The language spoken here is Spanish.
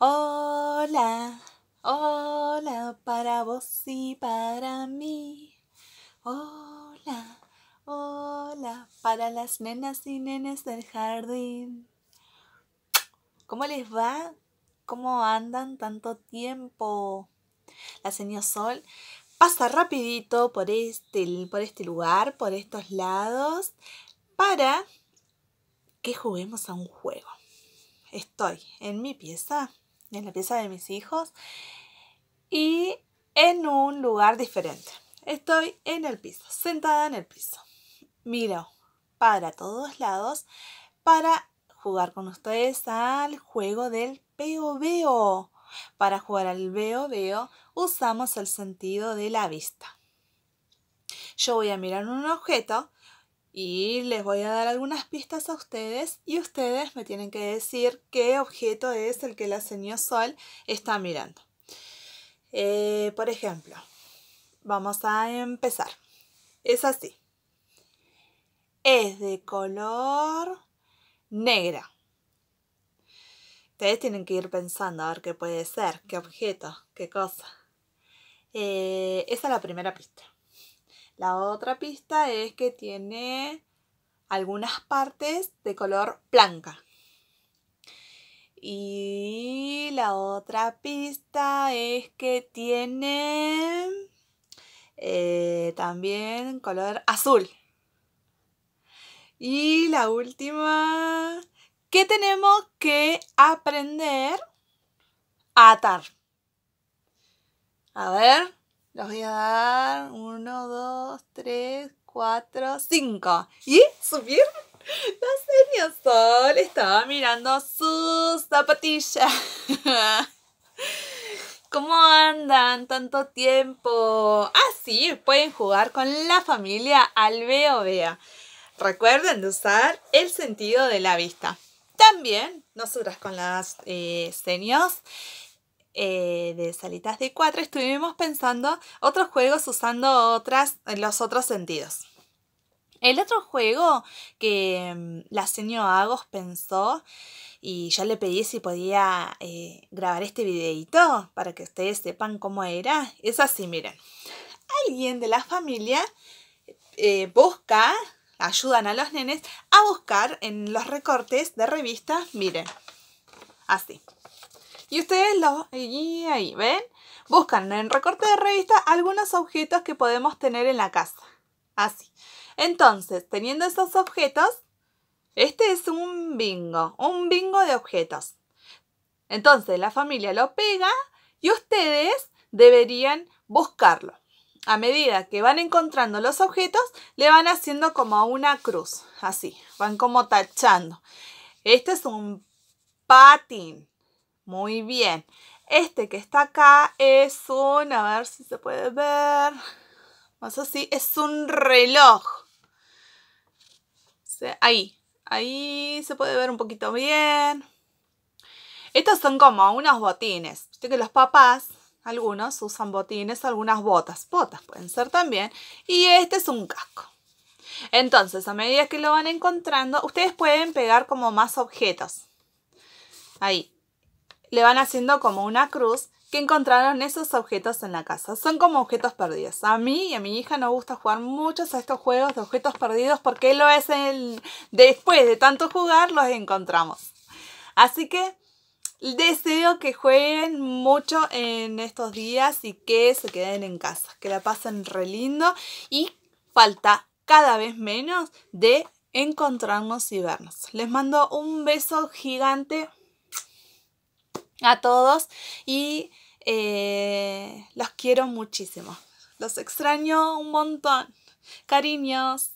Hola, hola para vos y para mí. Hola, hola para las nenas y nenes del jardín. ¿Cómo les va? ¿Cómo andan tanto tiempo? La señor Sol pasa rapidito por este, por este lugar, por estos lados, para que juguemos a un juego. Estoy en mi pieza en la pieza de mis hijos y en un lugar diferente. Estoy en el piso, sentada en el piso. Miro para todos lados para jugar con ustedes al juego del veo veo. Para jugar al veo veo usamos el sentido de la vista. Yo voy a mirar un objeto, y les voy a dar algunas pistas a ustedes y ustedes me tienen que decir qué objeto es el que la señor Sol está mirando. Eh, por ejemplo, vamos a empezar. Es así. Es de color negra. Ustedes tienen que ir pensando a ver qué puede ser, qué objeto, qué cosa. Eh, esa es la primera pista. La otra pista es que tiene algunas partes de color blanca. Y la otra pista es que tiene eh, también color azul. Y la última, que tenemos que aprender a atar. A ver, los voy a dar 1, 2, 3, 4, 5. ¿Y subir? La señora Sol estaba mirando sus zapatillas. ¿Cómo andan? Tanto tiempo. así ah, pueden jugar con la familia al veo vea. Recuerden usar el sentido de la vista. También nosotras con las eh, eh, de Salitas de 4 estuvimos pensando otros juegos usando otras, los otros sentidos. El otro juego que mm, la señora Agos pensó y ya le pedí si podía eh, grabar este videito para que ustedes sepan cómo era, es así, miren. Alguien de la familia eh, busca, ayudan a los nenes a buscar en los recortes de revistas, miren, así. Y ustedes lo, ahí, ¿ven? Buscan en recorte de revista algunos objetos que podemos tener en la casa. Así. Entonces, teniendo esos objetos, este es un bingo, un bingo de objetos. Entonces, la familia lo pega y ustedes deberían buscarlo. A medida que van encontrando los objetos, le van haciendo como una cruz, así, van como tachando. Este es un patín. Muy bien. Este que está acá es un, a ver si se puede ver, más así, es un reloj. Ahí, ahí se puede ver un poquito bien. Estos son como unos botines. Viste que los papás, algunos usan botines, algunas botas. Botas pueden ser también. Y este es un casco. Entonces, a medida que lo van encontrando, ustedes pueden pegar como más objetos. Ahí, le van haciendo como una cruz que encontraron esos objetos en la casa. Son como objetos perdidos. A mí y a mi hija nos gusta jugar muchos a estos juegos de objetos perdidos porque lo es el después de tanto jugar los encontramos. Así que deseo que jueguen mucho en estos días y que se queden en casa, que la pasen re lindo y falta cada vez menos de encontrarnos y vernos. Les mando un beso gigante a todos y eh, los quiero muchísimo. Los extraño un montón. Cariños.